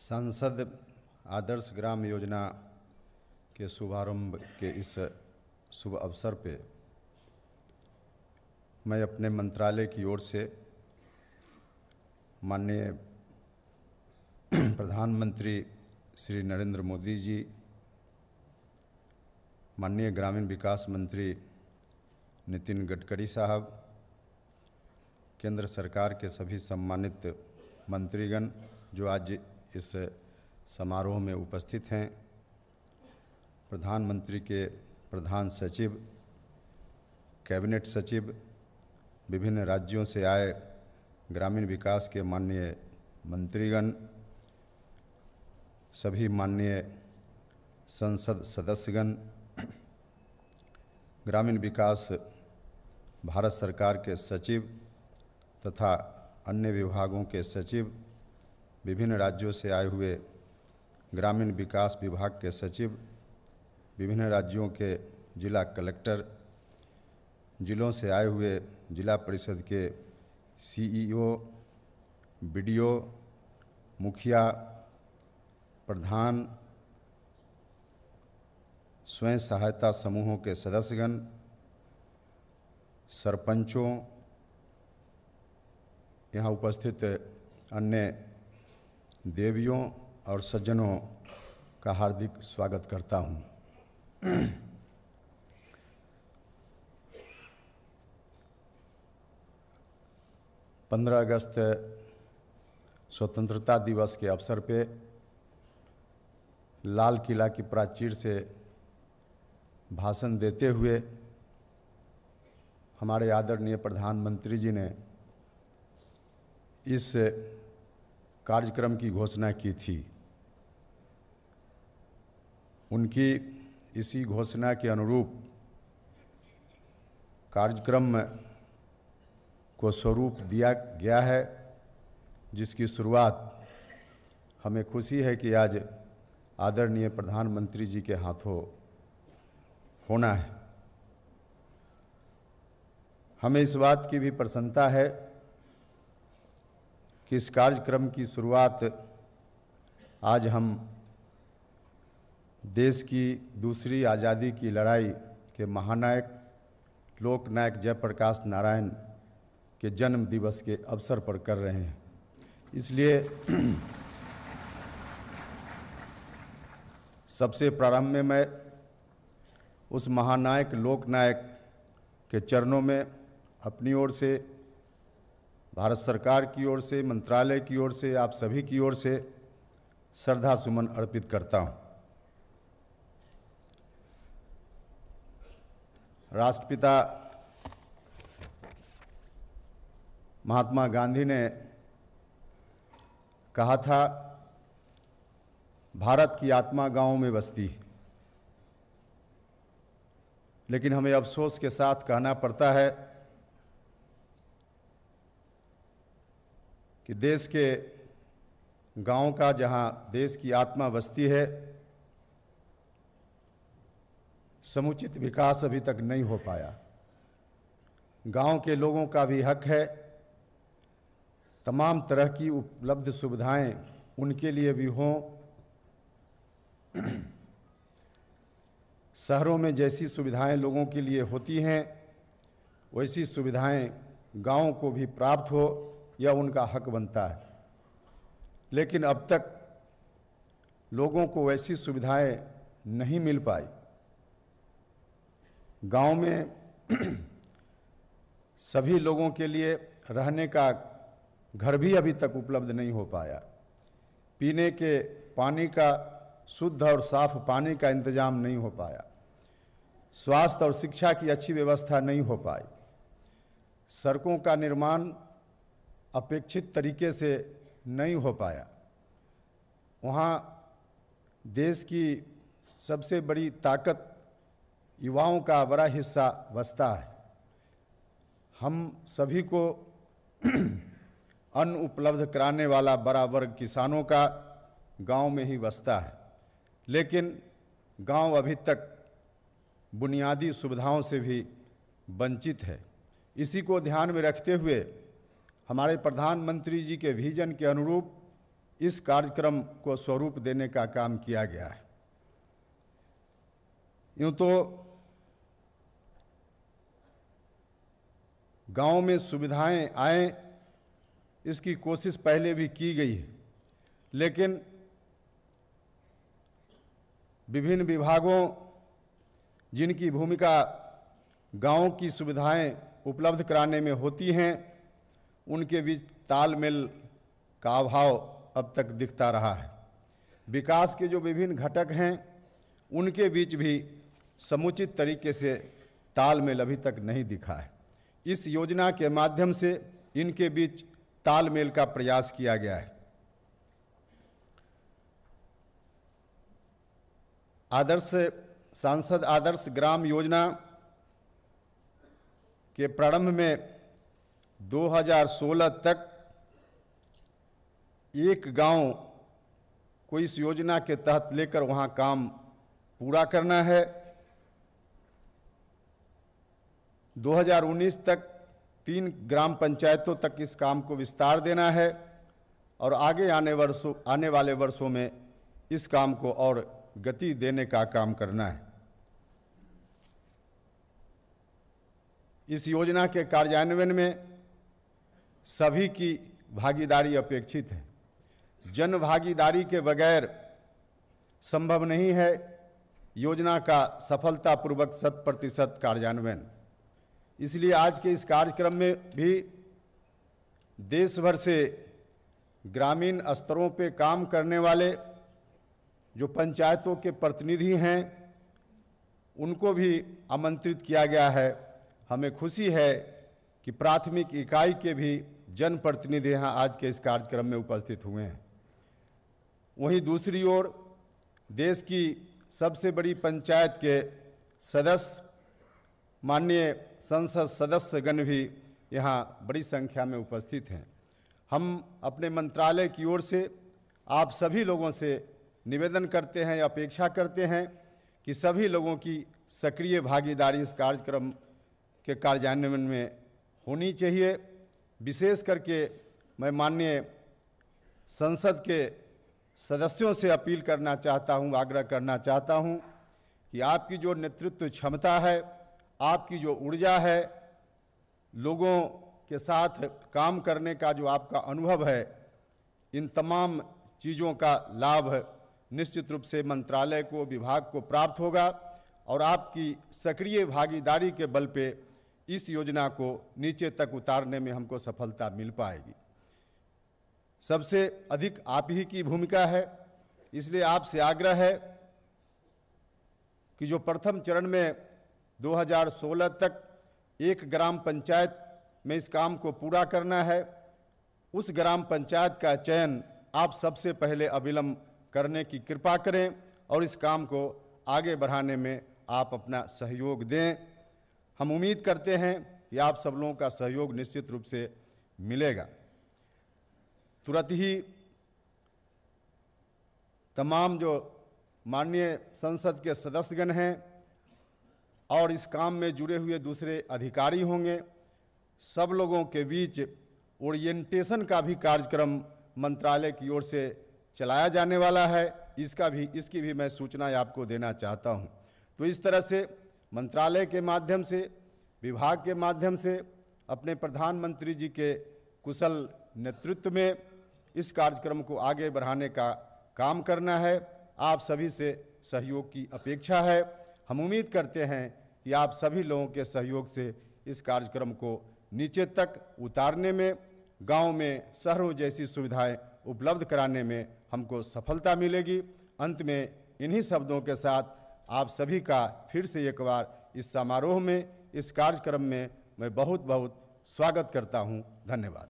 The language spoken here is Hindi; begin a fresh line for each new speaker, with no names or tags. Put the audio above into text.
सांसद आदर्श ग्राम योजना के शुभारंभ के इस शुभ अवसर पे मैं अपने मंत्रालय की ओर से माननीय प्रधानमंत्री श्री नरेंद्र मोदी जी माननीय ग्रामीण विकास मंत्री नितिन गडकरी साहब केंद्र सरकार के सभी सम्मानित मंत्रीगण जो आज इस समारोह में उपस्थित हैं प्रधानमंत्री के प्रधान सचिव कैबिनेट सचिव विभिन्न राज्यों से आए ग्रामीण विकास के माननीय मंत्रीगण सभी माननीय संसद सदस्यगण ग्रामीण विकास भारत सरकार के सचिव तथा अन्य विभागों के सचिव विभिन्न राज्यों से आए हुए ग्रामीण विकास विभाग के सचिव विभिन्न राज्यों के जिला कलेक्टर जिलों से आए हुए जिला परिषद के सीईओ, बीडीओ, मुखिया प्रधान स्वयं सहायता समूहों के सदस्यगण सरपंचों यहाँ उपस्थित अन्य देवियों और सज्जनों का हार्दिक स्वागत करता हूँ पंद्रह अगस्त स्वतंत्रता दिवस के अवसर पे लाल किला की प्राचीर से भाषण देते हुए हमारे आदरणीय प्रधानमंत्री जी ने इस कार्यक्रम की घोषणा की थी उनकी इसी घोषणा के अनुरूप कार्यक्रम को स्वरूप दिया गया है जिसकी शुरुआत हमें खुशी है कि आज आदरणीय प्रधानमंत्री जी के हाथों होना है हमें इस बात की भी प्रसन्नता है कि इस कार्यक्रम की शुरुआत आज हम देश की दूसरी आज़ादी की लड़ाई के महानायक लोकनायक जयप्रकाश नारायण के जन्म दिवस के अवसर पर कर रहे हैं इसलिए सबसे प्रारंभ में मैं उस महानायक लोकनायक के चरणों में अपनी ओर से भारत सरकार की ओर से मंत्रालय की ओर से आप सभी की ओर से श्रद्धा सुमन अर्पित करता हूं। राष्ट्रपिता महात्मा गांधी ने कहा था भारत की आत्मा गांव में बसती है लेकिन हमें अफसोस के साथ कहना पड़ता है कि देश के गांव का जहां देश की आत्मा बस्ती है समुचित विकास अभी तक नहीं हो पाया गांव के लोगों का भी हक है तमाम तरह की उपलब्ध सुविधाएं उनके लिए भी हों शहरों में जैसी सुविधाएं लोगों के लिए होती हैं वैसी सुविधाएं गाँव को भी प्राप्त हो यह उनका हक बनता है लेकिन अब तक लोगों को ऐसी सुविधाएं नहीं मिल पाई गांव में सभी लोगों के लिए रहने का घर भी अभी तक उपलब्ध नहीं हो पाया पीने के पानी का शुद्ध और साफ पानी का इंतजाम नहीं हो पाया स्वास्थ्य और शिक्षा की अच्छी व्यवस्था नहीं हो पाई सड़कों का निर्माण अपेक्षित तरीके से नहीं हो पाया वहाँ देश की सबसे बड़ी ताकत युवाओं का बड़ा हिस्सा बसता है हम सभी को अन्न उपलब्ध कराने वाला बड़ा वर्ग किसानों का गांव में ही बसता है लेकिन गांव अभी तक बुनियादी सुविधाओं से भी वंचित है इसी को ध्यान में रखते हुए हमारे प्रधानमंत्री जी के विजन के अनुरूप इस कार्यक्रम को स्वरूप देने का काम किया गया है यूँ तो गांव में सुविधाएं आए इसकी कोशिश पहले भी की गई है लेकिन विभिन्न विभागों जिनकी भूमिका गांव की सुविधाएं उपलब्ध कराने में होती हैं उनके बीच तालमेल का अभाव अब तक दिखता रहा है विकास के जो विभिन्न घटक हैं उनके बीच भी समुचित तरीके से तालमेल अभी तक नहीं दिखा है इस योजना के माध्यम से इनके बीच तालमेल का प्रयास किया गया है आदर्श सांसद आदर्श ग्राम योजना के प्रारंभ में 2016 तक एक गांव को इस योजना के तहत लेकर वहां काम पूरा करना है 2019 तक तीन ग्राम पंचायतों तक इस काम को विस्तार देना है और आगे आने वर्षों आने वाले वर्षों में इस काम को और गति देने का काम करना है इस योजना के कार्यान्वयन में सभी की भागीदारी अपेक्षित है जन भागीदारी के बगैर संभव नहीं है योजना का सफलतापूर्वक शत प्रतिशत कार्यान्वयन इसलिए आज के इस कार्यक्रम में भी देश भर से ग्रामीण स्तरों पे काम करने वाले जो पंचायतों के प्रतिनिधि हैं उनको भी आमंत्रित किया गया है हमें खुशी है कि प्राथमिक इकाई के भी जनप्रतिनिधि यहाँ आज के इस कार्यक्रम में उपस्थित हुए हैं वहीं दूसरी ओर देश की सबसे बड़ी पंचायत के सदस्य माननीय संसद सदस्यगण भी यहाँ बड़ी संख्या में उपस्थित हैं हम अपने मंत्रालय की ओर से आप सभी लोगों से निवेदन करते हैं अपेक्षा करते हैं कि सभी लोगों की सक्रिय भागीदारी इस कार्यक्रम के कार्यान्वयन में होनी चाहिए विशेष करके मैं माननीय संसद के सदस्यों से अपील करना चाहता हूं, आग्रह करना चाहता हूं कि आपकी जो नेतृत्व क्षमता है आपकी जो ऊर्जा है लोगों के साथ काम करने का जो आपका अनुभव है इन तमाम चीज़ों का लाभ निश्चित रूप से मंत्रालय को विभाग को प्राप्त होगा और आपकी सक्रिय भागीदारी के बल पे इस योजना को नीचे तक उतारने में हमको सफलता मिल पाएगी सबसे अधिक आप ही की भूमिका है इसलिए आपसे आग्रह है कि जो प्रथम चरण में 2016 तक एक ग्राम पंचायत में इस काम को पूरा करना है उस ग्राम पंचायत का चयन आप सबसे पहले अविलंब करने की कृपा करें और इस काम को आगे बढ़ाने में आप अपना सहयोग दें हम उम्मीद करते हैं कि आप सब लोगों का सहयोग निश्चित रूप से मिलेगा तुरंत ही तमाम जो माननीय संसद के सदस्यगण हैं और इस काम में जुड़े हुए दूसरे अधिकारी होंगे सब लोगों के बीच ओरिएंटेशन का भी कार्यक्रम मंत्रालय की ओर से चलाया जाने वाला है इसका भी इसकी भी मैं सूचना आपको देना चाहता हूं तो इस तरह से मंत्रालय के माध्यम से विभाग के माध्यम से अपने प्रधानमंत्री जी के कुशल नेतृत्व में इस कार्यक्रम को आगे बढ़ाने का काम करना है आप सभी से सहयोग की अपेक्षा है हम उम्मीद करते हैं कि आप सभी लोगों के सहयोग से इस कार्यक्रम को नीचे तक उतारने में गांव में शहरों जैसी सुविधाएं उपलब्ध कराने में हमको सफलता मिलेगी अंत में इन्हीं शब्दों के साथ आप सभी का फिर से एक बार इस समारोह में इस कार्यक्रम में मैं बहुत बहुत स्वागत करता हूँ धन्यवाद